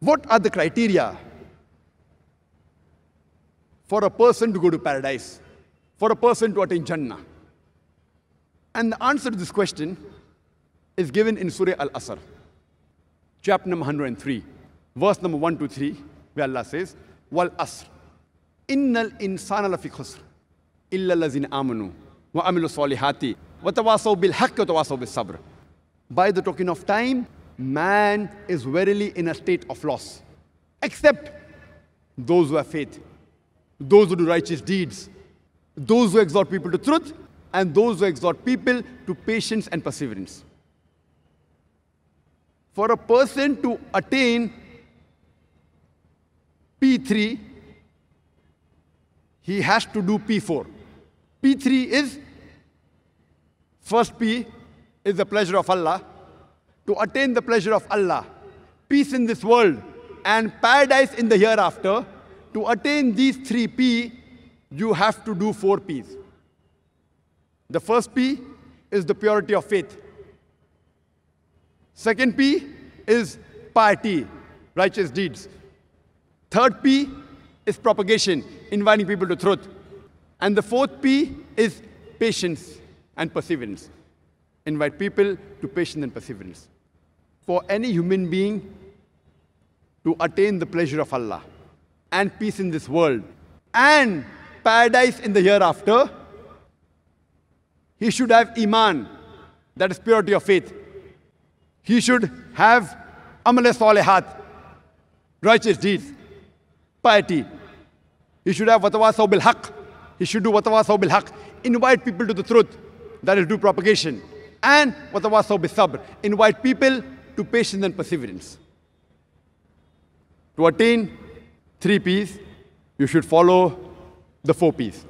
What are the criteria for a person to go to paradise, for a person to attain Jannah? And the answer to this question is given in Surah Al Asr, chapter number 103, verse number 1 to 3, where Allah says, Wal Asr, Innal insana lafi khusr, illa lazin amanu, wa amilu salihati, wa tawasaw bil haqq wa tawasaw bil sabr. By the token of time, man is verily in a state of loss, except those who have faith, those who do righteous deeds, those who exhort people to truth, and those who exhort people to patience and perseverance. For a person to attain P3, he has to do P4. P3 is, first P is the pleasure of Allah to attain the pleasure of Allah, peace in this world, and paradise in the hereafter, to attain these three P, you have to do four P's. The first P is the purity of faith. Second P is piety, righteous deeds. Third P is propagation, inviting people to truth. And the fourth P is patience and perseverance. Invite people to patience and perseverance for any human being to attain the pleasure of Allah and peace in this world and paradise in the hereafter, he should have iman, that is purity of faith. He should have amal salihat, righteous deeds, piety. He should have watawasaw bil He should do watawasaw bil Invite people to the truth, that is do propagation. And watawasaw bil sabr. Invite people to patience and perseverance. To attain three P's, you should follow the four P's.